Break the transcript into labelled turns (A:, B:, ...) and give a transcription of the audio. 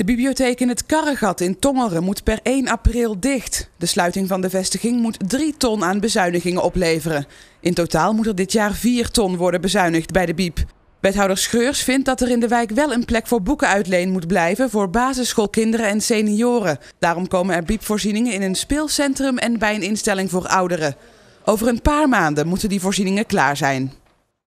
A: De bibliotheek in het Karregat in Tongeren moet per 1 april dicht. De sluiting van de vestiging moet 3 ton aan bezuinigingen opleveren. In totaal moet er dit jaar 4 ton worden bezuinigd bij de biep. Wethouder Scheurs vindt dat er in de wijk wel een plek voor boekenuitleen moet blijven voor basisschoolkinderen en senioren. Daarom komen er biepvoorzieningen in een speelcentrum en bij een instelling voor ouderen. Over een paar maanden moeten die voorzieningen klaar zijn.